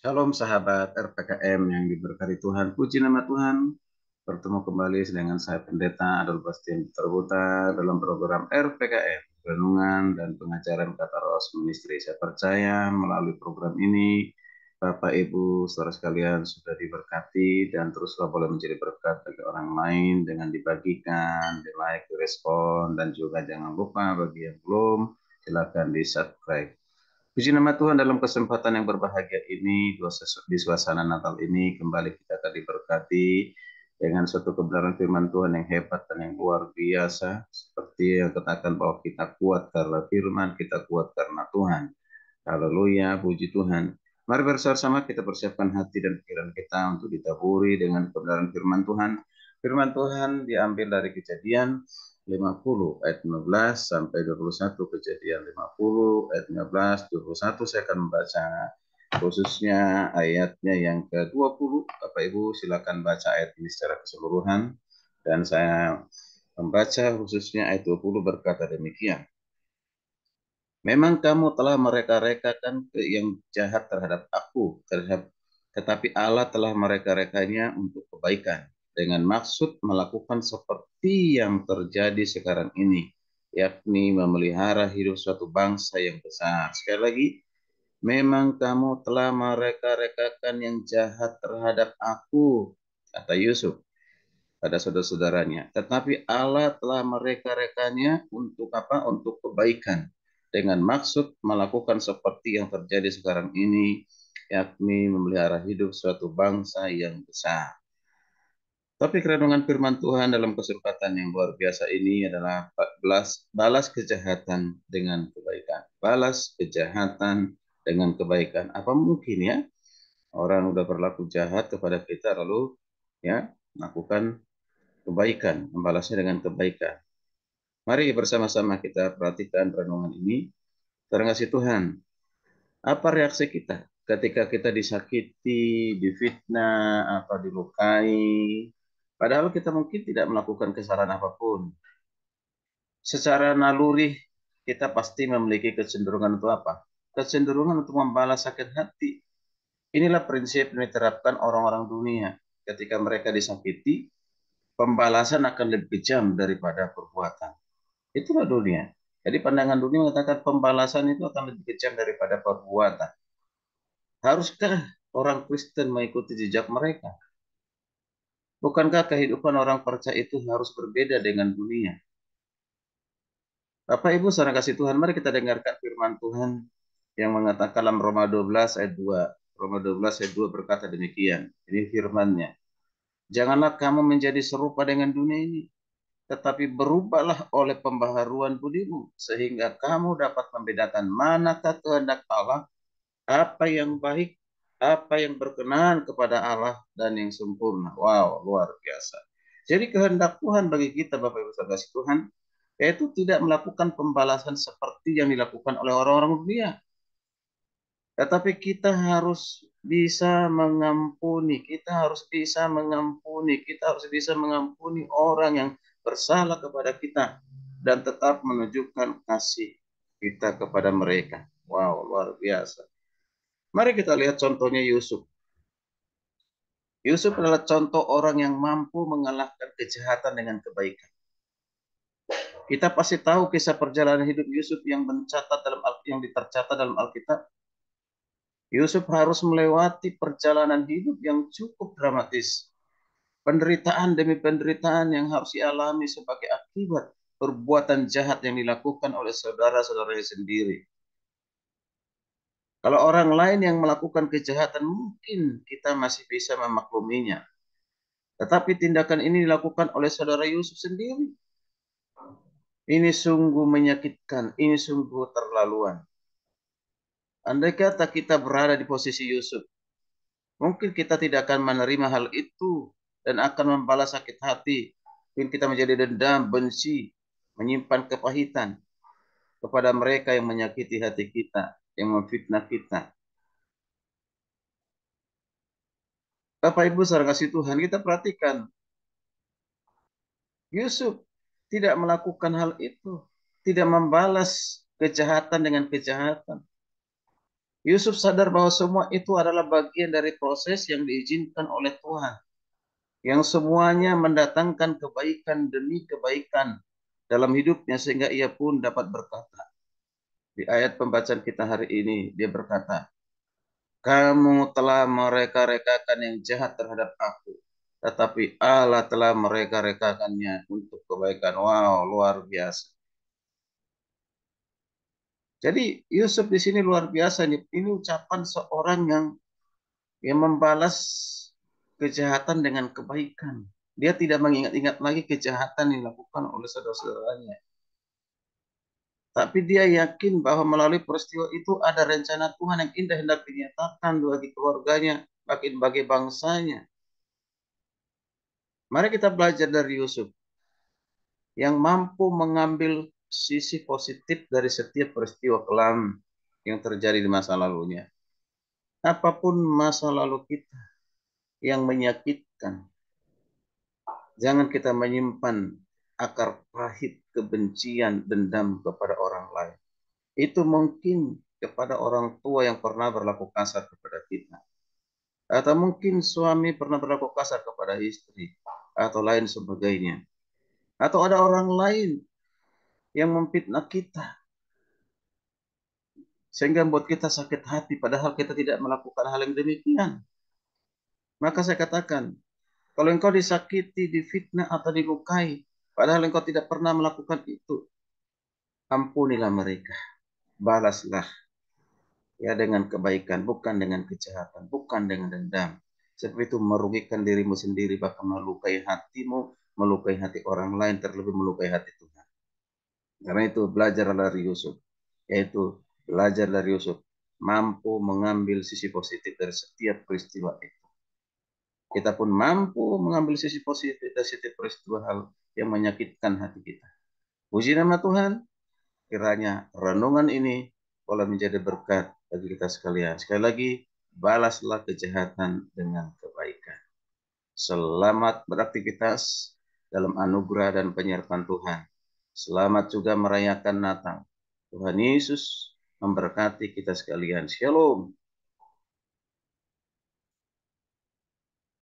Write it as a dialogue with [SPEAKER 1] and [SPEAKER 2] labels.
[SPEAKER 1] Shalom sahabat RPKM yang diberkati Tuhan. Puji nama Tuhan. Bertemu kembali dengan saya Pendeta Adol Bastian Terbuta dalam program RPKM, Renungan dan Pengajaran Kata Ros Ministri. Saya percaya melalui program ini, Bapak, Ibu, saudara sekalian sudah diberkati dan teruslah boleh menjadi berkat bagi orang lain dengan dibagikan, di like, respon, dan juga jangan lupa bagi yang belum, silakan di subscribe. Puji nama Tuhan dalam kesempatan yang berbahagia ini, di suasana Natal ini, kembali kita akan diberkati dengan suatu kebenaran firman Tuhan yang hebat dan yang luar biasa. Seperti yang katakan bahwa kita kuat karena firman, kita kuat karena Tuhan. Haleluya, puji Tuhan. Mari bersama-sama kita persiapkan hati dan pikiran kita untuk ditaburi dengan kebenaran firman Tuhan. Firman Tuhan diambil dari kejadian 50 ayat 15 sampai 21 kejadian 50 ayat 15 21 saya akan membaca khususnya ayatnya yang ke-20 Bapak Ibu silakan baca ayat ini secara keseluruhan dan saya membaca khususnya ayat 20 berkata demikian Memang kamu telah mereka-rekakan yang jahat terhadap aku terhadap tetapi Allah telah mereka-rekanya untuk kebaikan dengan maksud melakukan seperti yang terjadi sekarang ini, yakni memelihara hidup suatu bangsa yang besar. Sekali lagi, memang kamu telah mereka-rekakan yang jahat terhadap aku, kata Yusuf pada saudara-saudaranya. Tetapi Allah telah mereka-rekanya untuk apa? Untuk kebaikan. Dengan maksud melakukan seperti yang terjadi sekarang ini, yakni memelihara hidup suatu bangsa yang besar. Tapi kerenungan firman Tuhan dalam kesempatan yang luar biasa ini adalah balas, balas kejahatan dengan kebaikan. Balas kejahatan dengan kebaikan. Apa mungkin ya orang udah berlaku jahat kepada kita lalu ya melakukan kebaikan, membalasnya dengan kebaikan. Mari bersama-sama kita perhatikan renungan ini. Terima kasih Tuhan, apa reaksi kita ketika kita disakiti, difitnah, atau dilukai, Padahal kita mungkin tidak melakukan kesalahan apapun. Secara naluri kita pasti memiliki kecenderungan untuk apa? Kecenderungan untuk membalas sakit hati. Inilah prinsip yang diterapkan orang-orang dunia. Ketika mereka disakiti, pembalasan akan lebih kejam daripada perbuatan. Itulah dunia. Jadi pandangan dunia mengatakan pembalasan itu akan lebih kejam daripada perbuatan. Haruskah orang Kristen mengikuti jejak mereka? Bukankah kehidupan orang percaya itu harus berbeda dengan dunia? Bapak Ibu saudara kasih Tuhan, mari kita dengarkan firman Tuhan yang mengatakan dalam Roma 12 ayat 2. Roma 12 ayat 2 berkata demikian. Ini firmannya. Janganlah kamu menjadi serupa dengan dunia ini, tetapi berubahlah oleh pembaharuan budimu, sehingga kamu dapat membedakan manakah kehendak Allah, apa yang baik, apa yang berkenan kepada Allah dan yang sempurna. Wow, luar biasa. Jadi kehendak Tuhan bagi kita Bapak Ibu Saudara Tuhan yaitu tidak melakukan pembalasan seperti yang dilakukan oleh orang-orang dunia. Tetapi kita harus bisa mengampuni, kita harus bisa mengampuni, kita harus bisa mengampuni orang yang bersalah kepada kita dan tetap menunjukkan kasih kita kepada mereka. Wow, luar biasa. Mari kita lihat contohnya Yusuf. Yusuf adalah contoh orang yang mampu mengalahkan kejahatan dengan kebaikan. Kita pasti tahu kisah perjalanan hidup Yusuf yang mencatat dalam yang ditercatat dalam Alkitab. Yusuf harus melewati perjalanan hidup yang cukup dramatis. Penderitaan demi penderitaan yang harus dialami sebagai akibat perbuatan jahat yang dilakukan oleh saudara-saudaranya sendiri kalau orang lain yang melakukan kejahatan mungkin kita masih bisa memakluminya. Tetapi tindakan ini dilakukan oleh saudara Yusuf sendiri. Ini sungguh menyakitkan, ini sungguh terlaluan. Andai kata kita berada di posisi Yusuf, mungkin kita tidak akan menerima hal itu dan akan membalas sakit hati. Mungkin kita menjadi dendam, benci, menyimpan kepahitan kepada mereka yang menyakiti hati kita yang memfitnah kita, Bapak Ibu saudara kasih Tuhan, kita perhatikan. Yusuf tidak melakukan hal itu, tidak membalas kejahatan dengan kejahatan. Yusuf sadar bahwa semua itu adalah bagian dari proses yang diizinkan oleh Tuhan. Yang semuanya mendatangkan kebaikan demi kebaikan dalam hidupnya sehingga ia pun dapat berkata, di ayat pembacaan kita hari ini dia berkata, kamu telah mereka-rekakan yang jahat terhadap aku, tetapi Allah telah mereka-rekakannya untuk kebaikan. Wow, luar biasa. Jadi Yusuf di sini luar biasa nih. Ini ucapan seorang yang yang membalas kejahatan dengan kebaikan. Dia tidak mengingat-ingat lagi kejahatan yang dilakukan oleh saudara-saudaranya tapi dia yakin bahwa melalui peristiwa itu ada rencana Tuhan yang indah hendak dinyatakan bagi keluarganya, bagi bagi bangsanya. Mari kita belajar dari Yusuf yang mampu mengambil sisi positif dari setiap peristiwa kelam yang terjadi di masa lalunya. Apapun masa lalu kita yang menyakitkan, jangan kita menyimpan akar pahit kebencian dendam kepada orang lain. Itu mungkin kepada orang tua yang pernah berlaku kasar kepada kita. Atau mungkin suami pernah berlaku kasar kepada istri. Atau lain sebagainya. Atau ada orang lain yang memfitnah kita. Sehingga membuat kita sakit hati padahal kita tidak melakukan hal yang demikian. Maka saya katakan, kalau engkau disakiti, difitnah atau dilukai, Padahal engkau tidak pernah melakukan itu. Ampunilah mereka. Balaslah. Ya dengan kebaikan, bukan dengan kejahatan, bukan dengan dendam. Seperti itu merugikan dirimu sendiri, bahkan melukai hatimu, melukai hati orang lain, terlebih melukai hati Tuhan. Karena itu belajar dari Yusuf. Yaitu belajar dari Yusuf. Mampu mengambil sisi positif dari setiap peristiwa itu kita pun mampu mengambil sisi positif dan sisi peristiwa hal yang menyakitkan hati kita. Puji nama Tuhan, kiranya renungan ini boleh menjadi berkat bagi kita sekalian. Sekali lagi, balaslah kejahatan dengan kebaikan. Selamat beraktivitas dalam anugerah dan penyertaan Tuhan. Selamat juga merayakan Natal. Tuhan Yesus memberkati kita sekalian. Shalom.